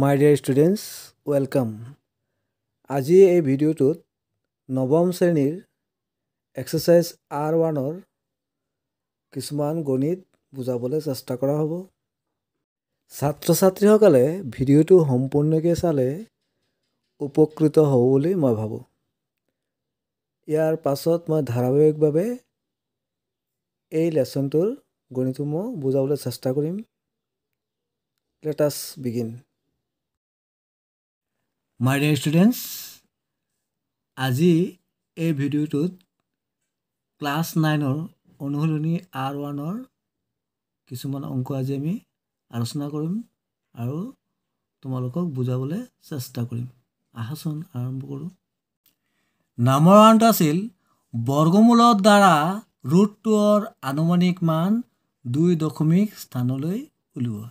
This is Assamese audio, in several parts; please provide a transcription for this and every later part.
মাই ডিয়াৰ ষ্টুডেণ্টছ ৱেলকাম আজি এই ভিডিঅ'টোত নৱম শ্ৰেণীৰ এক্সাৰচাইজ আৰ ওৱানৰ কিছুমান গণিত বুজাবলৈ চেষ্টা কৰা হ'ব ছাত্ৰ ছাত্ৰীসকলে ভিডিঅ'টো সম্পূৰ্ণকৈ চালে উপকৃত হ'ব বুলি মই ভাবোঁ ইয়াৰ পাছত মই ধাৰাবাহিকভাৱে এই লেচনটোৰ গণিতসমূহ বুজাবলৈ চেষ্টা কৰিম let's begin my dear students আজি এই ভিডিঅ'টোত ক্লাছ নাইনৰ অনুশীলনী আৰ ওৱানৰ কিছুমান অংক আজি আমি আলোচনা কৰিম আৰু তোমালোকক বুজাবলৈ চেষ্টা কৰিম আহাচোন আৰম্ভ কৰোঁ নামৰ আনটো আছিল বৰ্গমূলৰ দ্বাৰা ৰোডটোৰ আনুমানিক মান দুই দশমিক স্থানলৈ উলিওৱা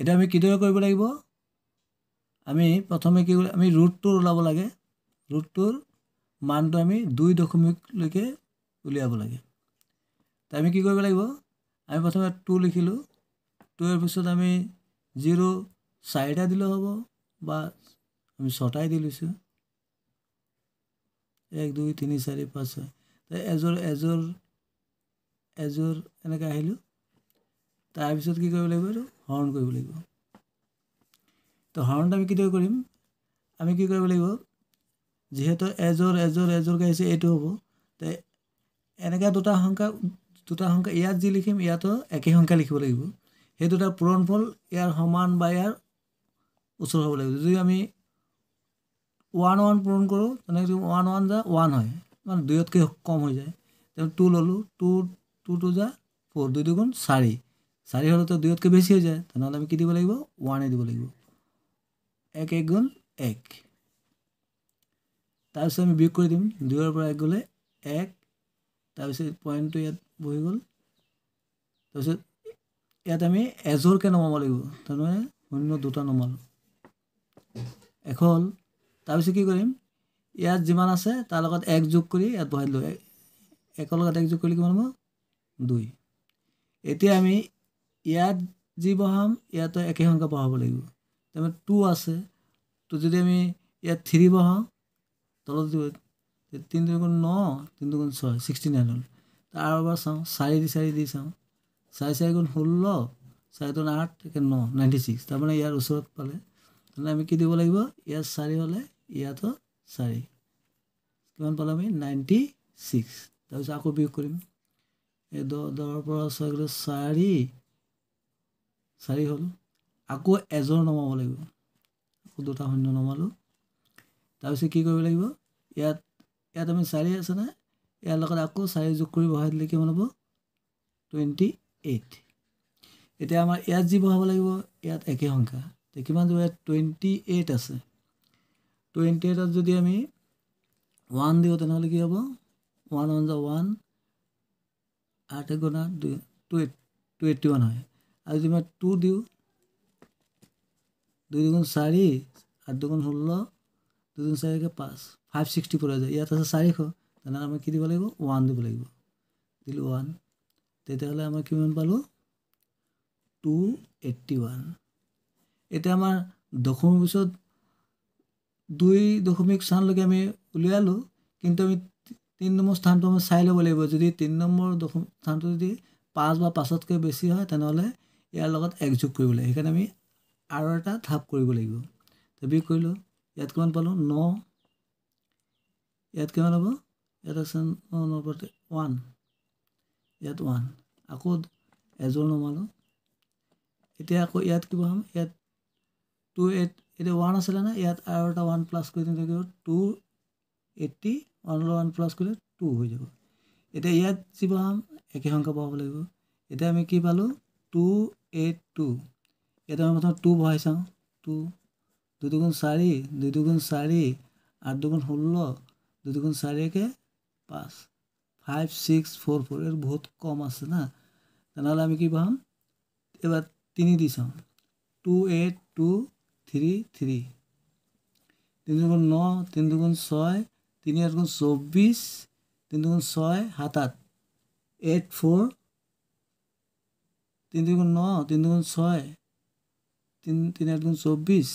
এতিয়া আমি কিদৰে কৰিব লাগিব আমি প্ৰথমে কি কৰিলোঁ আমি ৰুটটোৰ ওলাব লাগে ৰুটটোৰ মানটো আমি দুই দশমিকলৈকে উলিয়াব লাগে তে আমি কি কৰিব লাগিব আমি প্ৰথমে টু লিখিলোঁ টুৰ পিছত আমি জিৰ' চাৰিটা দিলেও হ'ব বা আমি ছটাই দি লৈছোঁ এক দুই তিনি চাৰি পাঁচ ছয় এযোৰ এযোৰ এযোৰ এনেকৈ আহিলোঁ তাৰপিছত কি কৰিব লাগিব এইটো হৰণ কৰিব লাগিব তো হৰ্ণটো আমি কেতিয়া কৰিম আমি কি কৰিব লাগিব যিহেতু এজোৰ এজোৰ এজোৰ গাইছে এইটো হ'ব তে এনেকৈ দুটা সংখ্যা দুটা সংখ্যা ইয়াত যি লিখিম ইয়াতো একেই সংখ্যা লিখিব লাগিব সেই দুটা পূৰণ ফল ইয়াৰ সমান বা ইয়াৰ ওচৰ হ'ব লাগিব যদি আমি ওৱান ওৱান পূৰণ কৰোঁ তেনেকৈ ওৱান ওৱান যা ওৱান হয় মানে দুয়োতকৈ কম হৈ যায় তেওঁ টু ল'লোঁ টু টু টু যা ফ'ৰ দুই দুগুণ চাৰি চাৰি হ'লেতো দুয়োতকৈ বেছি হৈ যায় তেনেহ'লে আমি কি দিব লাগিব ওৱানেই দিব লাগিব এক এক গ'ল এক তাৰপিছত আমি বিয়োগ কৰি দিম দুয়ৰ পৰা এক গ'লে এক তাৰপিছত পইণ্টটো ইয়াত বহি গ'ল তাৰপিছত ইয়াত আমি এজৰকৈ নমাব লাগিব তাৰমানে শূন্য দুটা নমালোঁ এশ হ'ল তাৰপিছত কি কৰিম ইয়াত যিমান আছে তাৰ লগত এক যোগ কৰি ইয়াত বহাই দিলোঁ একৰ লগত এক যোগ কৰিলে কিমান হ'ব দুই এতিয়া আমি ইয়াত যি বহাম ইয়াতো একে সংখ্যা বহাব লাগিব তাৰমানে টু আছে টু যদি আমি ইয়াত থ্ৰী বহাওঁ তলত তিনি দুগুণ ন তিনি দুগুণ ছয় ছিক্সটি নাইন হ'ল তাৰপৰা চাওঁ চাৰি দি চাৰি দি চাওঁ চাৰি চাৰিগুণ ষোল্ল চাৰি চাৰিগুণ আঠ একে ন নাইণ্টি ছিক্স তাৰমানে ইয়াৰ ওচৰত পালে তেনে আমি কি দিব লাগিব ইয়াত চাৰি হ'লে ইয়াতো চাৰি কিমান পালে আমি নাইণ্টি ছিক্স তাৰপিছত আকৌ বিয়োগ কৰিম এই দহ দহৰ পৰা ছয় গ'লে চাৰি চাৰি হ'ল আকৌ এজৰ নমাব লাগিব আকৌ দুটা শূন্য নমালোঁ তাৰপিছত কি কৰিব লাগিব ইয়াত ইয়াত আমি চাৰি আছে নে ইয়াৰ লগত আকৌ চাৰি যোগ কৰি বহাই দিলে কিমান হ'ব টুৱেণ্টি এইট এতিয়া আমাৰ ইয়াত যি বহাব লাগিব ইয়াত একে সংখ্যা এতিয়া কিমান যাব ইয়াত টুৱেণ্টি এইট আছে টুৱেণ্টি এইটত যদি আমি ওৱান দিওঁ তেনেহ'লে কি হ'ব ওৱান ওৱান যা ওৱান আঠ এক গুণা দুই two eight two eighty one হয় আৰু যদি মই টু দিওঁ দুই দুগুণ চাৰি আঠ দুগুণ ষোল্ল দুগুণ চাৰিকে পাঁচ ফাইভ ছিক্সটি পৰা যায় ইয়াত আছে চাৰিশ তেনেহ'লে আমি কি দিব লাগিব ওৱান দিব লাগিব দিলোঁ ওৱান তেতিয়াহ'লে আমি কিমান পালোঁ টু এইটটি ওৱান এতিয়া আমাৰ দশমীৰ পিছত দুই দশমিক স্থানলৈকে আমি উলিয়ালোঁ কিন্তু আমি তিনি নম্বৰ স্থানটো আমি চাই ল'ব লাগিব যদি তিনি নম্বৰ দশমিক স্থানটো যদি পাঁচ বা পাঁচতকৈ বেছি হয় তেনেহ'লে ইয়াৰ লগত একযোগ কৰিব লাগিব সেইকাৰণে আমি আৰু এটা ঢাপ কৰিব লাগিব তাৰপি কৰিলোঁ ইয়াত কিমান পালোঁ ন ইয়াত কিমান হ'ব ইয়াত আছে নম্বৰতে ওৱান ইয়াত ওৱান আকৌ এযোৰ নমালোঁ এতিয়া আকৌ ইয়াত কি পাম ইয়াত টু এইট এতিয়া ওৱান আছিলে নে ইয়াত আৰু এটা ওৱান প্লাছ কৰি দিওঁ two eighty one one plus কৰিলে টু হৈ যাব এতিয়া ইয়াত যি পাম একে সংখ্যা পাব লাগিব এতিয়া আমি কি পালোঁ টু এইট টু এতিয়া আমি প্ৰথমে টু ভৰাই চাওঁ টু দুই দুগুণ চাৰি দুই দুগুণ চাৰি আঠ দুগুণ ষোল্ল দুই দুগুণ একে পাঁচ ফাইভ ছিক্স ফ'ৰ ফ'ৰ এইটো বহুত কম আছে না তেনেহ'লে আমি কি পাম এইবাৰ তিনি দি চাওঁ two eight two three three তিনি দুগুণ ন তিনি দুগুণ ছয় তিনি আঠ গুণ চৌব্বিছ তিনি দুগুণ ছয় সাত আঠ এইট ফ'ৰ তিনি দুগুণ ন তিনি দুগুণ ছয় তিন তিনি এক দুন চৌব্বিছ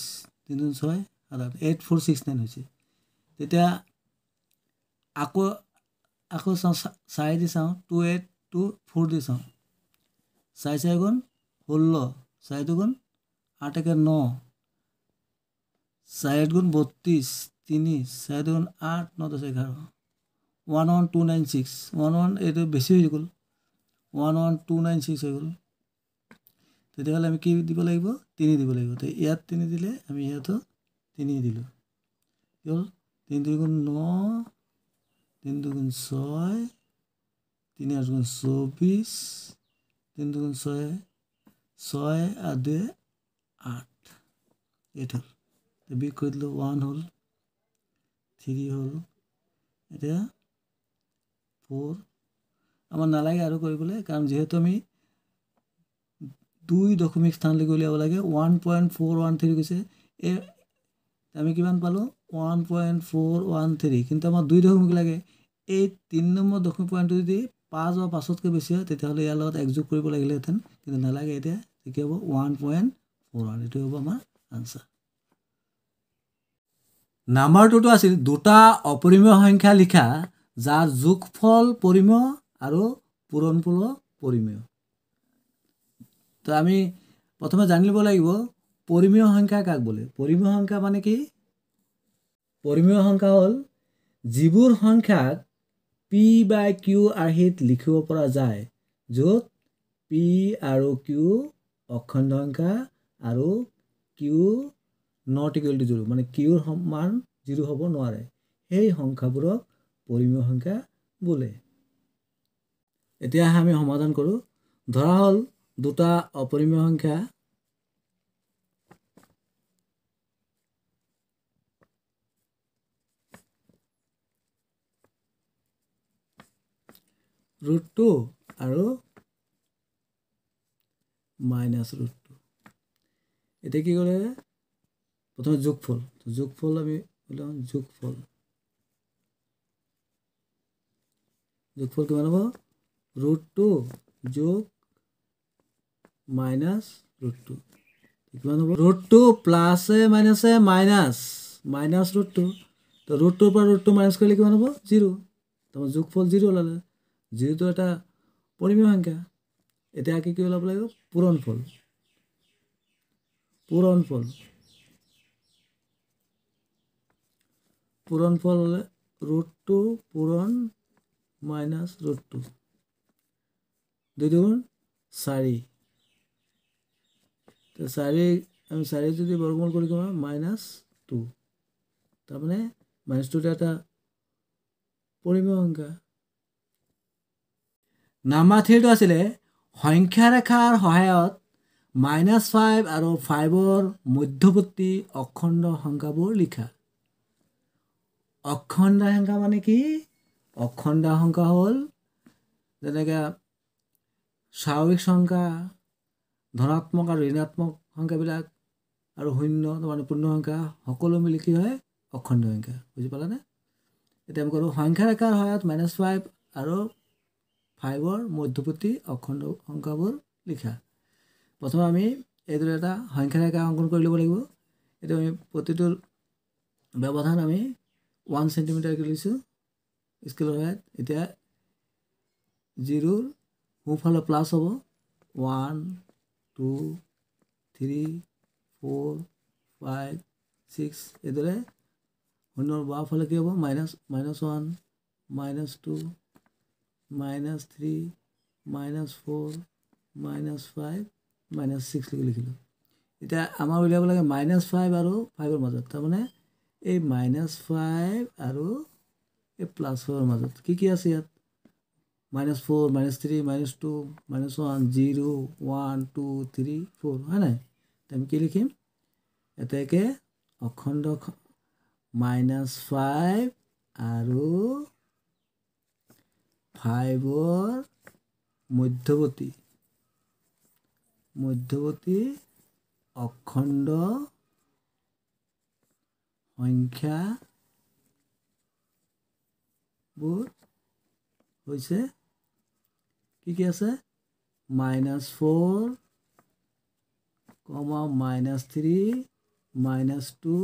তিনি দুন ছয় সাত আঠ এইট ফ'ৰ ছিক্স নাইন হৈছে তেতিয়া আকৌ আকৌ চাওঁ চাই দি চাওঁ টু এইট টু ফ'ৰ দি চাওঁ চাই চাই গ'ল ষোল্ল চাই দুগুণ আঠ একে ন চাৰি আঠ গুণ বত্ৰিছ তিনি চাৰি দুগুণ আঠ ন দহ এঘাৰ one one two nine six one one এইটো বেছি হৈ গ'ল one one two nine six হৈ গ'ল তেতিয়াহ'লে আমি কি দিব লাগিব তিনি দিব লাগিব তে ইয়াত তিনি দিলে আমি ইয়াতো তিনি দিলোঁ কি হ'ল তিনি দুগুণ ন তিনি দুগুণ ছয় তিনি আঠ গুণ চৌব্বিছ তিনি দুগুণ ছয় ছয় আধে আঠ এইট হ'ল বি কৰি দিলোঁ ওৱান হ'ল থ্ৰী হ'ল এতিয়া ফ'ৰ আমাৰ নালাগে আৰু কৰিবলৈ কাৰণ যিহেতু আমি দুই দশমিক স্থানলৈকে উলিয়াব লাগে one point four one three গৈছে এই আমি কিমান পালোঁ one point four one three কিন্তু আমাৰ দুই দশমিক লাগে এই তিনি নম্বৰ দশমিক পইণ্টটো যদি পাঁচ বা পাঁচতকৈ বেছি হয় তেতিয়াহ'লে ইয়াৰ লগত এক যোগ কৰিব লাগিলেহেঁতেন কিন্তু নালাগে এতিয়া কি হ'ব ওৱান পইণ্ট ফ'ৰ ওৱান এইটো হ'ব আমাৰ আনচাৰ নাম্বাৰটোতো আছিল দুটা অপৰিমেয় সংখ্যা লিখা যাৰ যোগফল পৰিমেয় আৰু পূৰণ পূৰণফুল পৰিমেয় তো আমি প্ৰথমে জানি ল'ব লাগিব পৰিমীয় সংখ্যা কাক বোলে পৰিমীয় সংখ্যা মানে কি পৰিমীয় সংখ্যা হ'ল যিবোৰ সংখ্যাক পি বাই কিউ আৰ্হিত লিখিব পৰা যায় য'ত পি আৰু কিউ অখণ্ড সংখ্যা আৰু Q not equal to zero' মানে কিউৰ সমান জিৰ' হ'ব নোৱাৰে সেই সংখ্যাবোৰক পৰিমীয় সংখ্যা বোলে এতিয়াহে আমি সমাধান কৰোঁ ধৰা হ'ল দুটা অপরিমেয় সংখ্যা ৰুট টু আৰু মাইনাছ ৰুট টু এতিয়া কি কৰে প্ৰথমে যোগফল যোগফল আমি ওলাম যোগফল যোগফল কিমান হ'ব ৰুট টু যোগ মাইনাছ ৰুট টু কিমান হ'ব ৰুট টু প্লাছে মাইনাছে মাইনাছ মাইনাছ ৰুট টু তো ৰুট টুৰ পৰা ৰুট টু মাইনাছ কৰিলে কিমান হ'ব জিৰ' তাৰপৰা যোগফল জিৰ' ওলালে জিৰ'টো এটা পৰিমেয় সংখ্যা এতিয়া আকৌ কি ওলাব লাগিব পূৰণ ফল পূৰণ ফল পূৰণ ফল হ'লে ৰুট টু পূৰণ মাইনাছ ৰুট টু দুই দুগুণ চাৰি চাৰি আমি চাৰি যদি বৰ্গমূল কৰি কৰোঁ মাইনাছ টু তাৰমানে মাইনাছ টু এটা পৰিমেয় সংখ্যা নাম্বাৰ থ্ৰীটো আছিলে সংখ্যাৰেখাৰ সহায়ত মাইনাছ ফাইভ আৰু ফাইভৰ মধ্যৱৰ্তী অখণ্ড সংখ্যাবোৰ লিখা অখণ্ড সংখ্যা মানে কি অখণ্ড সংখ্যা হ'ল যেনেকৈ স্বাভাৱিক সংখ্যা ধনাত্মক আৰু ঋণাত্মক সংখ্যাবিলাক আৰু শূন্য মানে পূৰ্ণ সংখ্যা সকলো মিলি কি হয় অখণ্ড সংখ্যা বুজি পালানে এতিয়া আমি কৰোঁ সংখ্যাৰ একাৰ সহায়ত মাইনাছ ফাইভ আৰু ফাইভৰ মধ্যপতি অখণ্ড সংখ্যাবোৰ লিখা প্ৰথমে আমি এইদৰে এটা সংখ্যাৰ একা অংকন কৰি ল'ব লাগিব এইটো আমি প্ৰতিটো ব্যৱধান আমি ওৱান চেণ্টিমিটাৰকৈ লৈছোঁ স্কেলৰ সহায়ত এতিয়া জিৰ সোঁফালে প্লাছ হ'ব one two three four five six এইদৰে শূন্যৰ বাওঁফালে কি হ'ব minus minus one minus two minus three minus four minus five minus ছিক্সলৈকে লিখিলোঁ এতিয়া আমাৰ উলিয়াব লাগে মাইনাছ ফাইভ আৰু ফাইভৰ মাজত তাৰমানে এই মাইনাছ ফাইভ আৰু এই প্লাছ ফাইভৰ মাজত কি কি আছে ইয়াত minus four minus three minus two minus one zero' one two three four হয় নাই আমি কি লিখিম এতেকে অখণ্ড মাইনাছ ফাইভ আৰু ফাইভৰ মধ্যৱৰ্তী মধ্যৱৰ্তী অখণ্ড সংখ্যাবোৰ হৈছে ঠিকে আছে minus four comma minus three minus two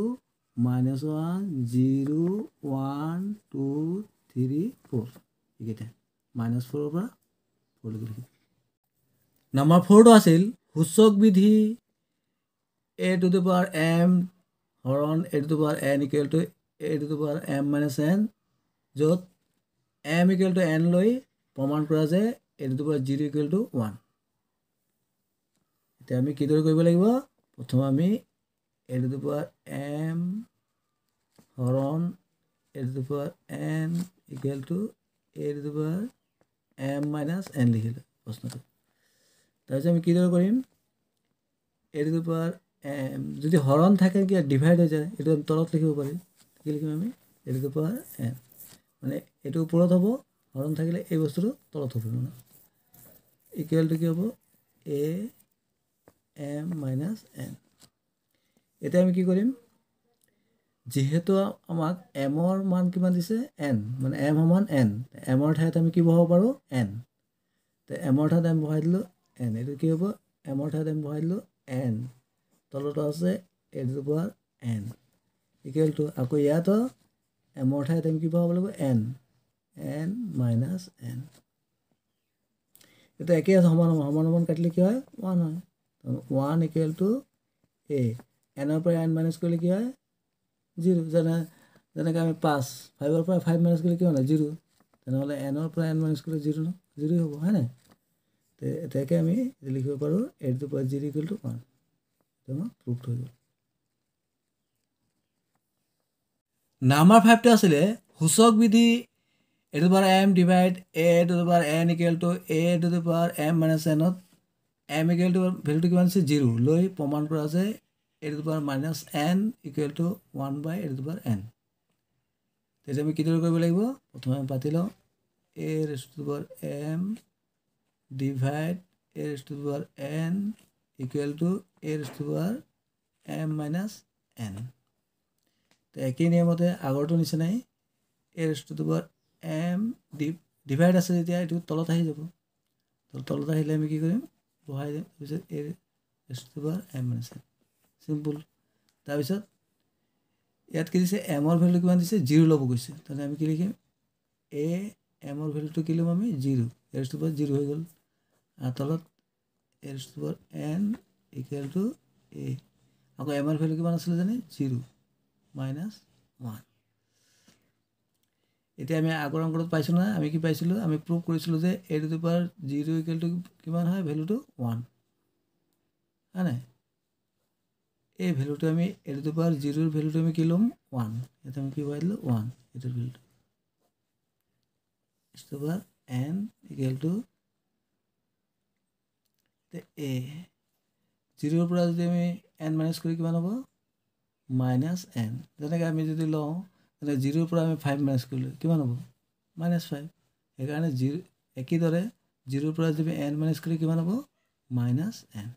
minus one zero' one two three four এইকেইটা মাইনাছ ফ'ৰৰ পৰা ফ'ৰলৈকে লিখিম নাম্বাৰ ফ'ৰটো আছিল সূচক বিধি A to the power M হৰণ A to the power N equal to A to the power M minus N য'ত এম ইকুৱেল টু এন লৈ প্ৰমাণ কৰা যে L to plus zero' equal to one এতিয়া আমি কিদৰে কৰিব লাগিব প্ৰথম আমি এল টু পাৱাৰ এম হৰণ L to power N equal to L to power M minus N লিখিলোঁ প্ৰশ্নটো তাৰপিছত আমি কিদৰে কৰিম এল টু পাৱাৰ এম যদি হৰণ থাকে কি ডিভাইড হৈ যায় এইটো আমি তলত লিখিব পাৰিম কি লিখিম আমি এল টু পাৱাৰ এম মানে এইটো ওপৰত হ'ব হৰণ থাকিলে এই বস্তুটো তলত হ'ব ইকুৱেল টু কি হ'ব এ এম মাইনাছ এন এতিয়া আমি কি কৰিম যিহেতু আমাক এমৰ মান কিমান দিছে এন মানে এম সমান এন এমৰ ঠাইত আমি কি বহাব পাৰোঁ এন তে এমৰ ঠাইত আমি বহাই দিলোঁ এন এইটো কি হ'ব এমৰ ঠাইত আমি বহাই দিলোঁ এন তলতো আছে এইটো পোৱাৰ এন ইকুৱেল টু আকৌ ইয়াতো এমৰ ঠাইত আমি কি বহাব লাগিব এন এন মাইনাছ এন এতিয়া একেই আছে সমান সমান সমান সমান কাটিলে কি হয় ওৱান হয় ওৱান ইকুৱেল টু এ এনৰ পৰা এন মাইনাছ কৰিলে কি হয় জিৰ' যেনে যেনেকৈ আমি পাঁচ ফাইভৰ পৰা ফাইভ মাইনাছ কৰিলে কি হয় জিৰ' তেনেহ'লে এনৰ পৰা এন মাইনাছ কৰিলে জিৰ' ন জিৰ'ই হ'ব হয় নাই এতিয়াকে আমি লিখিব পাৰোঁ eight to point zero' equal to one আমাৰ প্ৰুফ হৈ গ'ল নাম্বাৰ ফাইভটো আছিলে সূচক বিধি e to the power m divide a to the power n equal to a to the power m minus n of m equal to value to given zero loi proman kora ase e to the power minus n equal to 1 by e to the power n tese ami kidore koribo laibo prothome ami patilo a raised to the power m divide a raised to the power n equal to a raised to the power m minus n তো একই নিয়মতে আগৰটো নিচিনাই এ ৰেষ্টটো তোমাৰ এম ডি ডিভাইড আছে যেতিয়া এইটো তলত আহি যাব তলত আহিলে আমি কি কৰিম বহাই দিম তাৰপিছত এ এছটো বাৰ এম আছে চিম্পুল তাৰপিছত ইয়াত কি দিছে এমৰ ভেলু কিমান দিছে জিৰ' ল'ব গৈছে তেনে আমি কি লিখিম এ এমৰ ভেলুটো কি ল'ম আমি জিৰ' এছটো বাৰ জিৰ' হৈ গ'ল আৰু তলত এছটো bar N equal to A আকৌ এমৰ ভেলু কিমান আছিলে জানে জিৰ' মাইনাছ ওৱান এতিয়া আমি আগৰ অংকটোত পাইছোঁ নহয় আমি কি পাইছিলোঁ আমি প্ৰুভ কৰিছিলোঁ যে A to the power zero' ইকুৱেলটো কিমান হয় ভেলুটো ওৱান হয় নাই এই ভেলুটো আমি এ টু দি পাৱাৰ জিৰ'ৰ ভেলুটো আমি কি ল'ম ওৱান ইয়াতে আমি কি পাই দিলোঁ ওৱান এইটোৰ ভেলুটো এন ইকুৱেল টু এ জিৰ'ৰ পৰা যদি আমি এন মাইনাছ কৰি কিমান হ'ব মাইনাছ এন যেনেকৈ আমি যদি লওঁ এতিয়া জিৰ'ৰ পৰা আমি ফাইভ মাইনাছ কৰিলোঁ কিমান হ'ব মাইনাছ ফাইভ সেইকাৰণে জিৰ' একেদৰে জিৰ'ৰ পৰা যদি এন মাইনাছ কৰিলে কিমান হ'ব মাইনাছ এন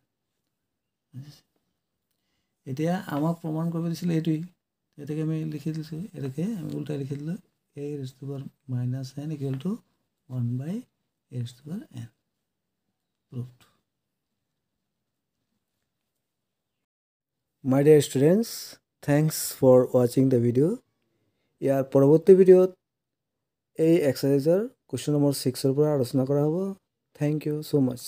এতিয়া আমাক প্ৰমাণ কৰিব দিছিলে এইটোৱেই এতিয়া আমি লিখি দিছোঁ এতিয়া আমি উল্টাই লিখি দিলোঁ A raise to bar minus N equal to one by A raise to bar N proof my dear students thanks for ৱাচিং দ্য ভিডিঅ' ইয়াৰ পৰৱৰ্তী ভিডিঅ'ত এই এক্সাৰচাইজৰ কুৱেশ্যন নম্বৰ ছিক্সৰ পৰা আলোচনা কৰা হ'ব থেংক ইউ ছ' মাছ